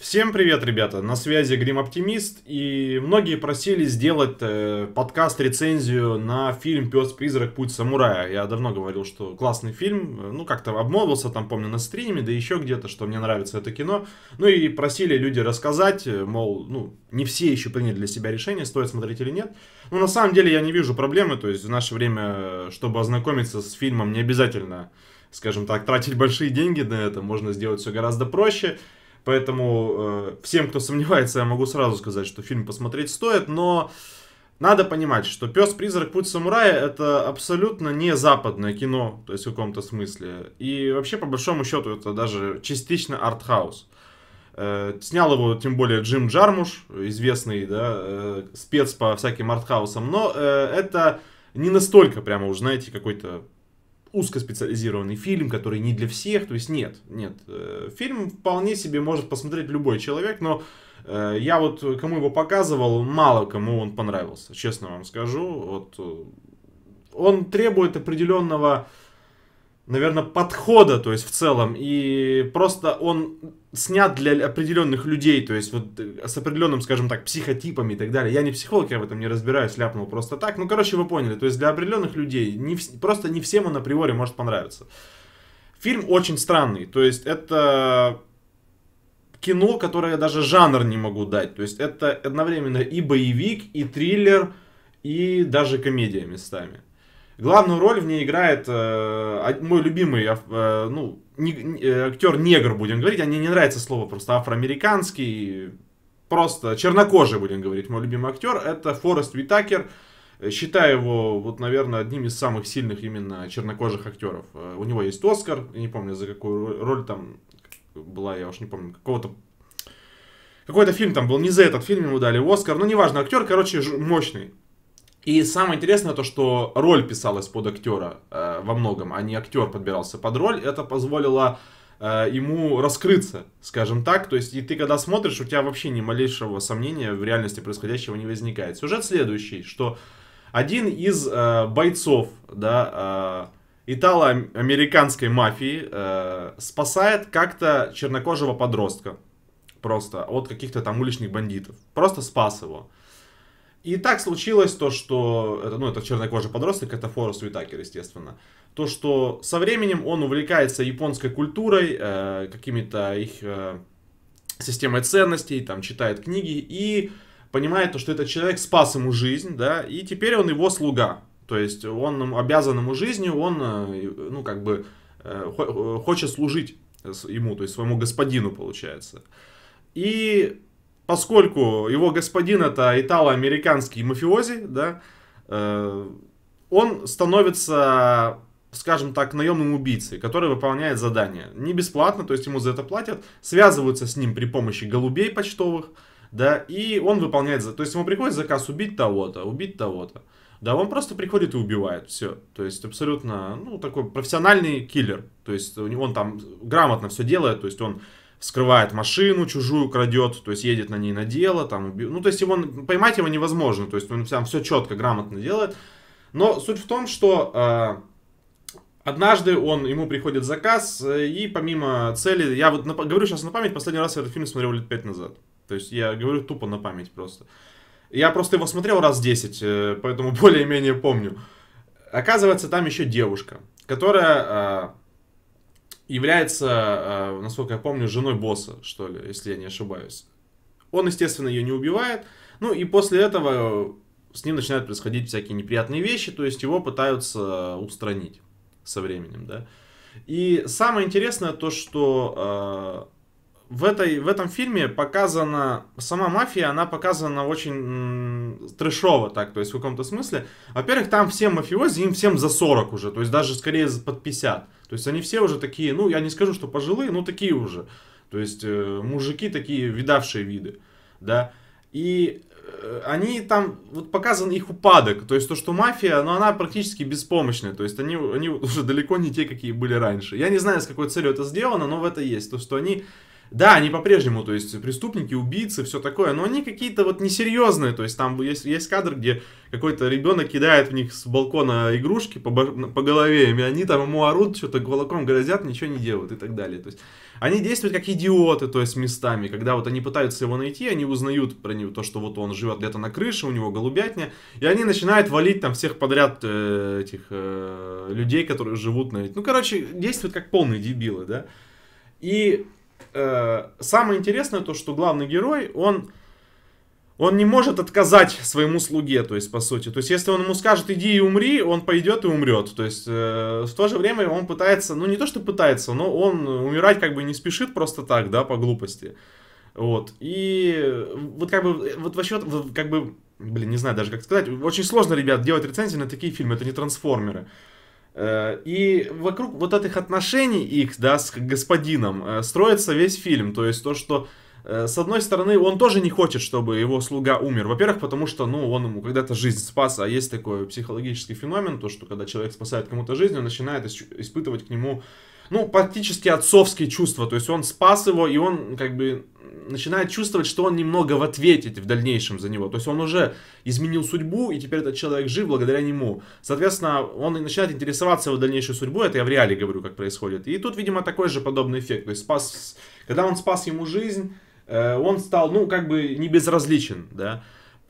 Всем привет, ребята! На связи Грим Оптимист, и многие просили сделать э, подкаст-рецензию на фильм «Пес, призрак, путь самурая». Я давно говорил, что классный фильм, ну как-то обмолвился там, помню, на стриме, да еще где-то, что мне нравится это кино. Ну и просили люди рассказать, э, мол, ну не все еще приняли для себя решение, стоит смотреть или нет. Но ну, на самом деле я не вижу проблемы, то есть в наше время, э, чтобы ознакомиться с фильмом, не обязательно скажем так, тратить большие деньги на это, можно сделать все гораздо проще. Поэтому э, всем, кто сомневается, я могу сразу сказать, что фильм посмотреть стоит, но надо понимать, что Пес, призрак, путь самурая это абсолютно не западное кино, то есть в каком-то смысле. И вообще, по большому счету, это даже частично артхаус. Э, снял его, тем более, Джим Джармуш, известный да, э, спец по всяким артхаусам, но э, это не настолько прямо уж, знаете, какой-то узкоспециализированный фильм, который не для всех, то есть нет, нет. Э, фильм вполне себе может посмотреть любой человек, но э, я вот кому его показывал, мало кому он понравился, честно вам скажу. Вот э, он требует определенного, наверное, подхода, то есть в целом, и просто он снят для определенных людей, то есть вот э, с определенным, скажем так, психотипами и так далее. Я не психолог, я в этом не разбираюсь, ляпнул просто так. Ну, короче, вы поняли, то есть для определенных людей, не, просто не всем он априори может понравиться. Фильм очень странный, то есть это кино, которое я даже жанр не могу дать. То есть это одновременно и боевик, и триллер, и даже комедия местами. Главную роль в ней играет э, мой любимый, э, э, ну, не, не, э, актер негр, будем говорить. А мне не нравится слово просто афроамериканский. Просто чернокожий, будем говорить. Мой любимый актер это Форест Витакер. Считаю его, вот, наверное, одним из самых сильных именно чернокожих актеров. Э, у него есть Оскар, не помню, за какую роль там была, я уж не помню, какого-то какой-то фильм там был, не за этот фильм ему дали Оскар, но неважно, актер, короче, мощный. И самое интересное то, что роль писалась под актера э, во многом, а не актер подбирался под роль. Это позволило э, ему раскрыться, скажем так. То есть, и ты когда смотришь, у тебя вообще ни малейшего сомнения в реальности происходящего не возникает. Сюжет следующий, что один из э, бойцов, да, э, итало-американской мафии э, спасает как-то чернокожего подростка просто от каких-то там уличных бандитов. Просто спас его. И так случилось то, что, это, ну, это чернокожий подросток, это Форест Уитакер, естественно, то, что со временем он увлекается японской культурой, э, какими-то их э, системой ценностей, там, читает книги и понимает то, что этот человек спас ему жизнь, да, и теперь он его слуга, то есть он обязан ему жизнью, он, э, ну, как бы, э, э хочет служить ему, то есть своему господину, получается. И поскольку его господин это итало-американский мафиози, да, э, он становится, скажем так, наемным убийцей, который выполняет задание. Не бесплатно, то есть ему за это платят, связываются с ним при помощи голубей почтовых, да, и он выполняет, то есть ему приходит заказ убить того-то, убить того-то. Да, он просто приходит и убивает, все. То есть абсолютно, ну, такой профессиональный киллер. То есть он там грамотно все делает, то есть он скрывает машину чужую, крадет, то есть едет на ней на дело, там, уби... ну, то есть его, поймать его невозможно, то есть он там все четко, грамотно делает, но суть в том, что э, однажды он, ему приходит заказ, э, и помимо цели, я вот на, говорю сейчас на память, последний раз я этот фильм смотрел лет 5 назад, то есть я говорю тупо на память просто, я просто его смотрел раз 10, э, поэтому более-менее помню, оказывается, там еще девушка, которая э, является, а, насколько я помню, женой босса, что ли, если я не ошибаюсь. Он, естественно, ее не убивает. Ну и после этого с ним начинают происходить всякие неприятные вещи, то есть его пытаются устранить со временем, да. И самое интересное то, что э, в, этой, в этом фильме показана сама мафия, она показана очень трешово так, то есть в каком-то смысле. Во-первых, там все мафиози, им всем за 40 уже, то есть даже скорее под 50. То есть они все уже такие, ну, я не скажу, что пожилые, но такие уже. То есть э, мужики такие видавшие виды, да. И э, они там, вот показан их упадок, то есть то, что мафия, но ну, она практически беспомощная, то есть они, они уже далеко не те, какие были раньше. Я не знаю, с какой целью это сделано, но в это есть, то, что они да, они по-прежнему, то есть преступники, убийцы, все такое, но они какие-то вот несерьезные, то есть там есть, есть кадр, где какой-то ребенок кидает в них с балкона игрушки по, по голове, и они там ему орут, что-то кулаком грозят, ничего не делают и так далее. То есть они действуют как идиоты, то есть местами, когда вот они пытаются его найти, они узнают про него, то, что вот он живет где-то на крыше, у него голубятня, и они начинают валить там всех подряд э, этих э, людей, которые живут на... Ну, короче, действуют как полные дебилы, да. И Э, самое интересное то, что главный герой, он, он не может отказать своему слуге, то есть, по сути. То есть, если он ему скажет, иди и умри, он пойдет и умрет. То есть, э, в то же время он пытается, ну, не то, что пытается, но он умирать как бы не спешит просто так, да, по глупости. Вот. И вот как бы, вот вообще, как бы, блин, не знаю даже как сказать, очень сложно, ребят, делать рецензии на такие фильмы, это не трансформеры. Э, и вокруг вот этих отношений их, да, с господином э, строится весь фильм. То есть то, что э, с одной стороны, он тоже не хочет, чтобы его слуга умер. Во-первых, потому что, ну, он ему когда-то жизнь спас, а есть такой психологический феномен, то, что когда человек спасает кому-то жизнь, он начинает испытывать к нему, ну, практически отцовские чувства. То есть он спас его, и он как бы начинает чувствовать, что он немного в ответе в дальнейшем за него. То есть он уже изменил судьбу, и теперь этот человек жив благодаря нему. Соответственно, он начинает интересоваться его дальнейшей судьбой, это я в реале говорю, как происходит. И тут, видимо, такой же подобный эффект. То есть спас, когда он спас ему жизнь, э, он стал, ну, как бы не безразличен, да.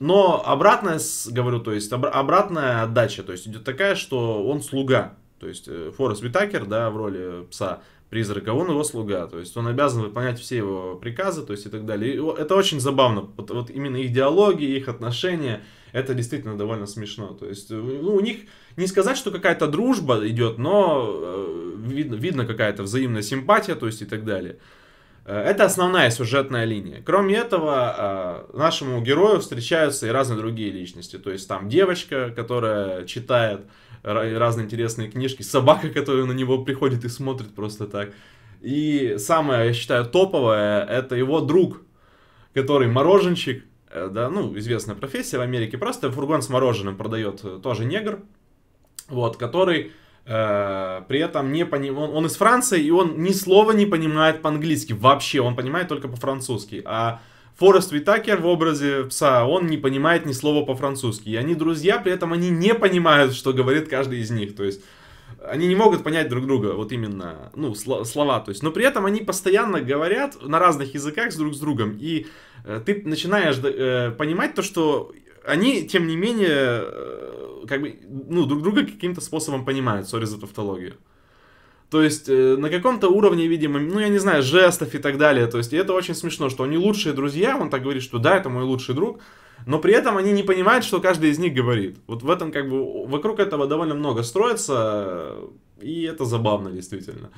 Но обратная, говорю, то есть обратная отдача, то есть идет такая, что он слуга, то есть э, Форест Витакер, да, в роли пса, призрака, он его слуга, то есть он обязан выполнять все его приказы, то есть и так далее. И это очень забавно, вот, вот именно их диалоги, их отношения, это действительно довольно смешно. То есть э, ну, у них не сказать, что какая-то дружба идет, но э, видно, видно какая-то взаимная симпатия, то есть и так далее. Э, это основная сюжетная линия. Кроме этого, э, нашему герою встречаются и разные другие личности. То есть там девочка, которая читает разные интересные книжки, собака, которая на него приходит и смотрит просто так. И самое, я считаю, топовое, это его друг, который мороженщик, э, да, ну, известная профессия в Америке, просто фургон с мороженым продает, э, тоже негр, вот, который э, при этом не понимает, он, он из Франции, и он ни слова не понимает по-английски вообще, он понимает только по-французски, а Форест Витакер в образе пса, он не понимает ни слова по-французски. И они друзья, при этом они не понимают, что говорит каждый из них. То есть они не могут понять друг друга, вот именно, ну, слова, то есть, но при этом они постоянно говорят на разных языках с друг с другом, и э, ты начинаешь э, понимать то, что они, тем не менее, э, как бы, ну, друг друга каким-то способом понимают, сори за тавтологию. То есть э, на каком-то уровне, видимо, ну я не знаю, жестов и так далее. То есть и это очень смешно, что они лучшие друзья, он так говорит, что да, это мой лучший друг, но при этом они не понимают, что каждый из них говорит. Вот в этом как бы вокруг этого довольно много строится, и это забавно действительно.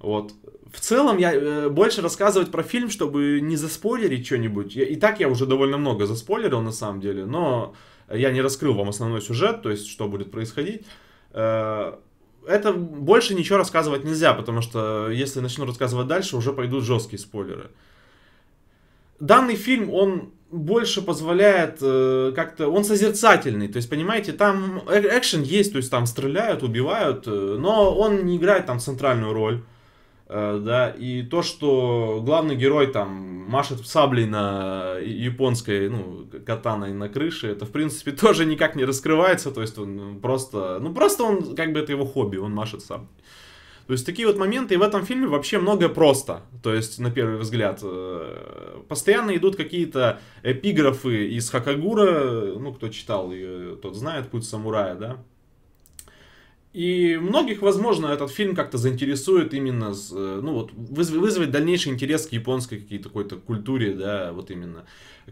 Вот. В целом я э, больше рассказывать про фильм, чтобы не заспойлерить что-нибудь. и так я уже довольно много заспойлерил на самом деле, но я не раскрыл вам основной сюжет, то есть что будет происходить. Э, это больше ничего рассказывать нельзя, потому что э, если начну рассказывать дальше, уже пойдут жесткие спойлеры. Данный фильм, он больше позволяет э, как-то... Он созерцательный, то есть, понимаете, там э, экшен есть, то есть там стреляют, убивают, э, но он не играет там центральную роль. Э, да, и то, что главный герой там машет саблей на японской, ну, катаной на крыше, это, в принципе, тоже никак не раскрывается, то есть он ну, просто, ну, просто он, как бы, это его хобби, он машет саблей. То есть такие вот моменты, и в этом фильме вообще многое просто, то есть, на первый взгляд. Э, постоянно идут какие-то эпиграфы из Хакагура, ну, кто читал ее, тот знает «Путь самурая», да, и многих, возможно, этот фильм как-то заинтересует именно, с, э, ну вот, вызовет дальнейший интерес к японской какой-то какой культуре, да, вот именно.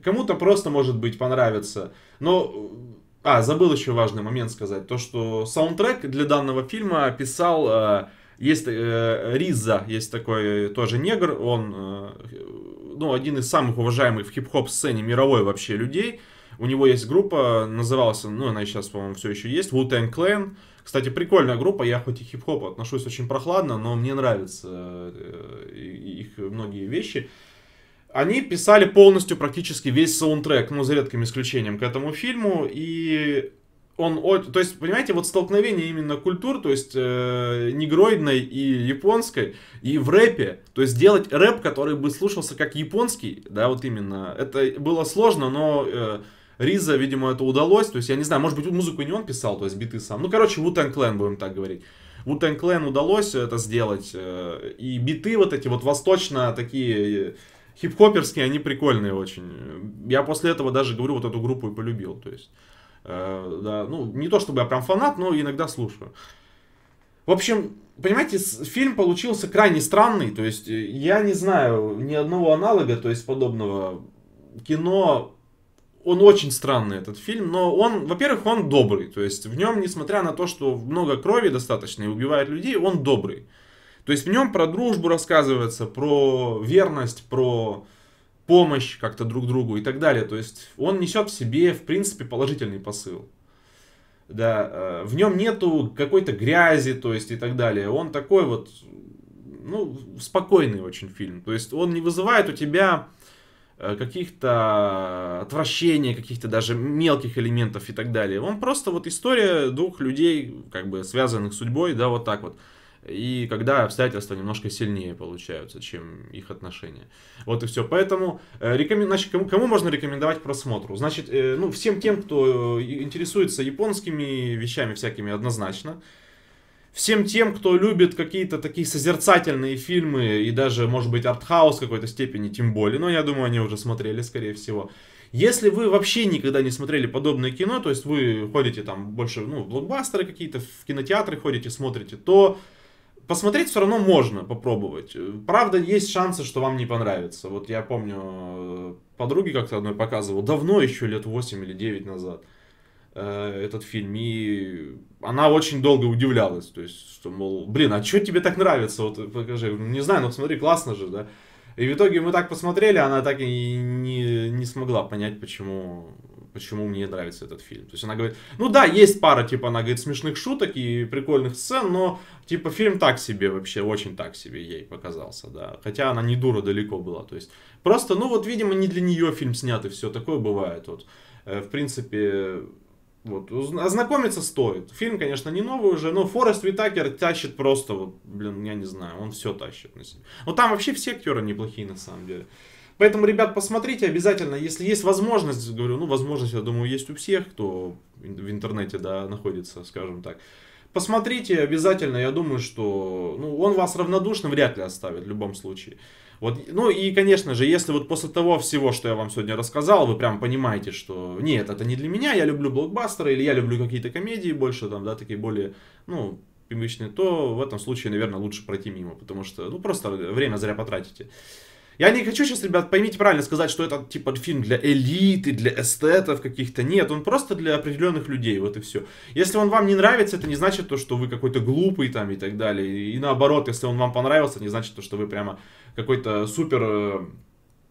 Кому-то просто, может быть, понравится. Но, э, а, забыл еще важный момент сказать, то, что саундтрек для данного фильма писал, э, есть Риза, есть такой тоже негр, он, ну, один из самых уважаемых в хип-хоп сцене мировой вообще людей, у него есть группа, назывался, ну, она сейчас, по-моему, все еще есть, Wu-Tang Clan. Кстати, прикольная группа, я хоть и хип-хоп отношусь очень прохладно, но мне нравятся э, их многие вещи. Они писали полностью практически весь саундтрек, ну, за редким исключением к этому фильму, и он, то есть, понимаете, вот столкновение именно культур, то есть э, негроидной и японской, и в рэпе, то есть делать рэп, который бы слушался как японский, да, вот именно, это было сложно, но э, Риза, видимо, это удалось. То есть, я не знаю, может быть, музыку не он писал, то есть биты сам. Ну, короче, Wu-Tang Clan, будем так говорить. Wu-Tang Clan удалось это сделать. Э, и биты вот эти вот восточно такие э, хип-хоперские, они прикольные очень. Я после этого даже, говорю, вот эту группу и полюбил. То есть, э, да, ну, не то чтобы я прям фанат, но иногда слушаю. В общем, понимаете, фильм получился крайне странный. То есть, э, я не знаю ни одного аналога, то есть, подобного кино он очень странный, этот фильм, но он, во-первых, он добрый. То есть в нем, несмотря на то, что много крови достаточно и убивает людей, он добрый. То есть в нем про дружбу рассказывается, про верность, про помощь как-то друг другу и так далее. То есть он несет в себе, в принципе, положительный посыл. Да, э, в нем нету какой-то грязи, то есть и так далее. Он такой вот, ну, спокойный очень фильм. То есть он не вызывает у тебя Э, каких-то отвращений, каких-то даже мелких элементов и так далее. Он просто вот история двух людей, как бы связанных судьбой, да, вот так вот. И когда обстоятельства немножко сильнее получаются, чем их отношения. Вот и все. Поэтому э, рекомен... Значит, кому, кому можно рекомендовать к просмотру? Значит, э, ну, всем тем, кто э, интересуется японскими вещами всякими однозначно всем тем, кто любит какие-то такие созерцательные фильмы и даже, может быть, артхаус в какой-то степени, тем более, но я думаю, они уже смотрели, скорее всего. Если вы вообще никогда не смотрели подобное кино, то есть вы ходите там больше, ну, блокбастеры какие-то, в кинотеатры ходите, смотрите, то посмотреть все равно можно попробовать. Правда, есть шансы, что вам не понравится. Вот я помню, э, подруги как-то одной показывал, давно еще, лет 8 или 9 назад – Э, этот фильм. И она очень долго удивлялась. То есть, что, мол, блин, а что тебе так нравится? Вот покажи. «Ну, не знаю, но ну, смотри, классно же, да. И в итоге мы так посмотрели, она так и не, не смогла понять, почему, почему мне нравится этот фильм. То есть она говорит, ну да, есть пара, типа, она говорит, смешных шуток и прикольных сцен, но, типа, фильм так себе вообще, очень так себе ей показался, да. Хотя она не дура далеко была, то есть просто, ну вот, видимо, не для нее фильм снят и все, такое бывает, вот. Э, в принципе, вот. Ознакомиться стоит. Фильм, конечно, не новый уже, но Форест Витакер тащит просто, вот, блин, я не знаю, он все тащит на себе. Но там вообще все актеры неплохие, на самом деле. Поэтому, ребят, посмотрите обязательно, если есть возможность, говорю, ну, возможность, я думаю, есть у всех, кто в интернете, да, находится, скажем так. Посмотрите обязательно, я думаю, что ну, он вас равнодушным вряд ли оставит в любом случае. Вот, ну и, конечно же, если вот после того всего, что я вам сегодня рассказал, вы прям понимаете, что нет, это не для меня, я люблю блокбастеры, или я люблю какие-то комедии больше, там, да, такие более, ну, привычные, то в этом случае, наверное, лучше пройти мимо, потому что, ну, просто время зря потратите. Я не хочу сейчас, ребят, поймите правильно сказать, что это типа фильм для элиты, для эстетов каких-то. Нет, он просто для определенных людей, вот и все. Если он вам не нравится, это не значит то, что вы какой-то глупый там и так далее. И наоборот, если он вам понравился, не значит то, что вы прямо какой-то супер э,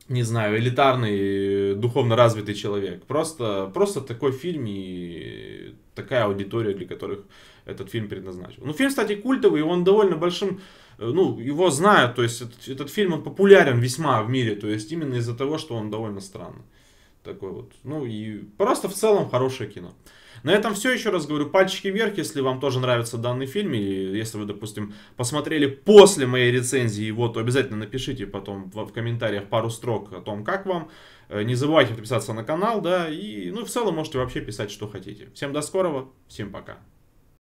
не знаю, элитарный, э, духовно развитый человек. Просто, просто такой фильм и такая аудитория, для которых этот фильм предназначен. Ну, фильм, кстати, культовый, и он довольно большим, э, ну, его знают, то есть этот, этот фильм, он популярен весьма в мире, то есть именно из-за того, что он довольно странный. Такой вот. Ну, и просто в целом хорошее кино. На этом все. Еще раз говорю, пальчики вверх, если вам тоже нравится данный фильм, или если вы, допустим, посмотрели после моей рецензии его, то обязательно напишите потом в, в комментариях пару строк о том, как вам. Э, не забывайте подписаться на канал, да, и, ну, в целом можете вообще писать, что хотите. Всем до скорого, всем пока.